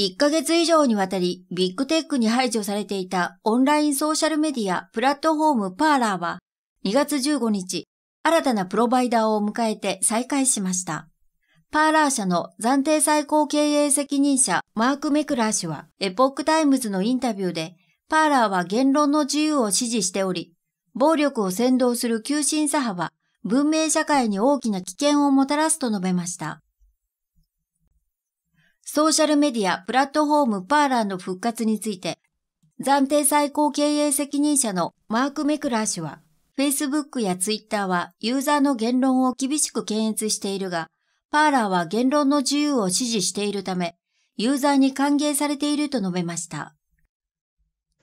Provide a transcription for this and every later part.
1ヶ月以上にわたりビッグテックに排除されていたオンラインソーシャルメディアプラットフォームパーラーは2月15日新たなプロバイダーを迎えて再開しました。パーラー社の暫定最高経営責任者マーク・メクラー氏はエポックタイムズのインタビューでパーラーは言論の自由を支持しており、暴力を扇動する急進左派は文明社会に大きな危険をもたらすと述べました。ソーシャルメディアプラットフォームパーラーの復活について、暫定最高経営責任者のマーク・メクラー氏は、Facebook や Twitter はユーザーの言論を厳しく検閲しているが、パーラーは言論の自由を支持しているため、ユーザーに歓迎されていると述べました。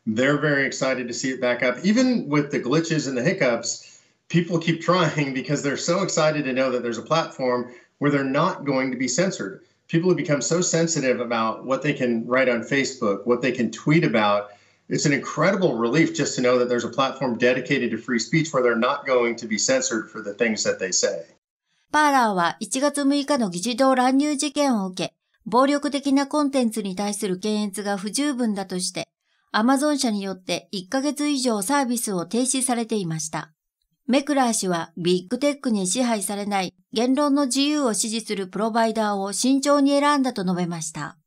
They're very excited to see it back up. Even with the glitches and the hiccups, people keep trying because they're so excited to know that there's a platform where they're not going to be censored. people have become so sensitive about what they can write on Facebook, what they can tweet about. It's an incredible relief just to know that there's a platform dedicated to free speech where they're not going to be censored for the things that they say. パーラーは1月6日の議事堂乱入事件を受け、暴力的なコンテンツに対する検閲が不十分だとして、アマゾン社によって1ヶ月以上サービスを停止されていました。メクラー氏はビッグテックに支配されない言論の自由を支持するプロバイダーを慎重に選んだと述べました。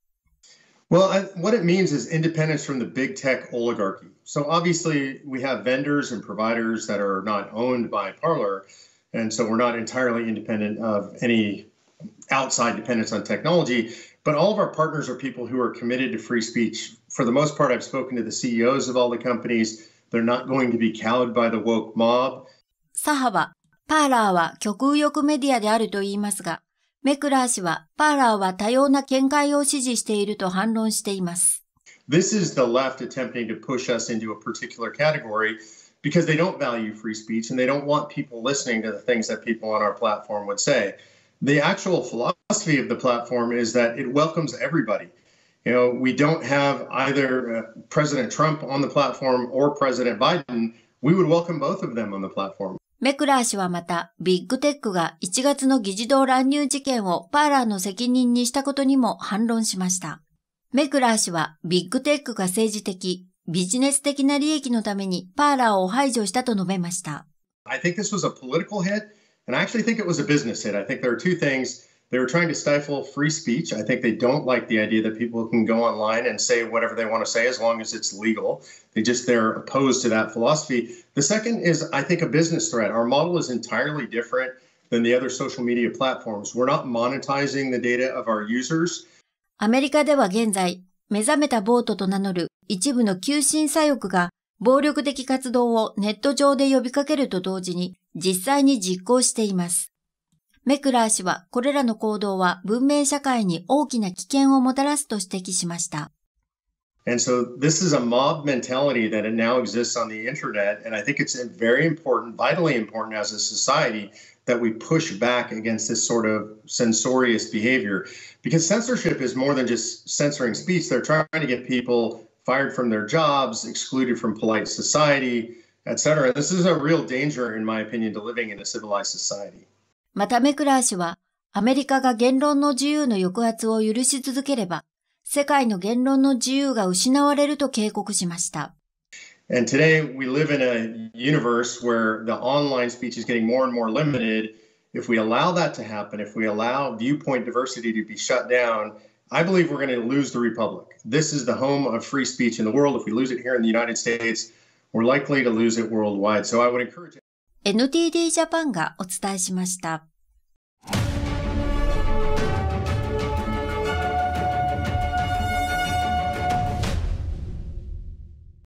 Well, what it means is independence from the big tech oligarchy. So obviously, we have vendors and providers that are not owned by Parler, and so we're not entirely independent of any outside dependence on technology. But all of our partners are people who are committed to free speech. For the most part, I've spoken to the CEOs of all the companies. They're not going to be cowed by the woke mob. 左派は、パーラーは極右翼メディアであると言いますが、メクラー氏は、パーラーは多様な見解を支持していると反論しています。This is the left attempting to push us into a particular category because they don't value free speech and they don't want people listening to the things that people on our platform would say. The actual philosophy of the platform is that it welcomes everybody. You know, we don't have either uh, President Trump on the platform or President Biden. We would welcome both of them on the platform. メクラー氏はまた、ビッグテックが1月の議事堂乱入事件をパーラーの責任にしたことにも反論しました。メクラー氏は、ビッグテックが政治的、ビジネス的な利益のためにパーラーを排除したと述べました。I think this was a political hit, and I actually think it was a business hit. I think there are two things They were trying to stifle free speech. I think they don't like the idea that people can go online and say whatever they want to say as long as it's legal. They just they're opposed to that philosophy. The second is I think a business threat. Our model is entirely different than the other social media platforms. We're not monetizing the data of our users. アメリカでは現在、目覚めたボートと名乗る一部の急進左翼が暴力的活動をネット上で呼びかけると同時に実際に実行しています。メクラー氏はこれらの行動は文明社会に大きな危険をもたらすと指摘しました。And so this is a mob mentality that it now exists on the internet. And I think it's very important, vitally important as a society that we push back against this sort of censorious behavior. Because censorship is more than just censoring speech. They're trying to get people fired from their jobs, excluded from polite society, etc. This is a real danger, in my opinion, to living in a civilized society. またメクラー氏は、アメリカが言論の自由の抑圧を許し続ければ、世界の言論の自由が失われると警告しました。And today we live in a universe where the online speech is getting more and more limited. If we allow that to happen, if we allow viewpoint diversity to be shut down, I believe we're going to lose the republic. This is the home of free speech in the world. If we lose it here in the United States, we're likely to lose it worldwide. So I would encourage NTD ジャパンがお伝えしました。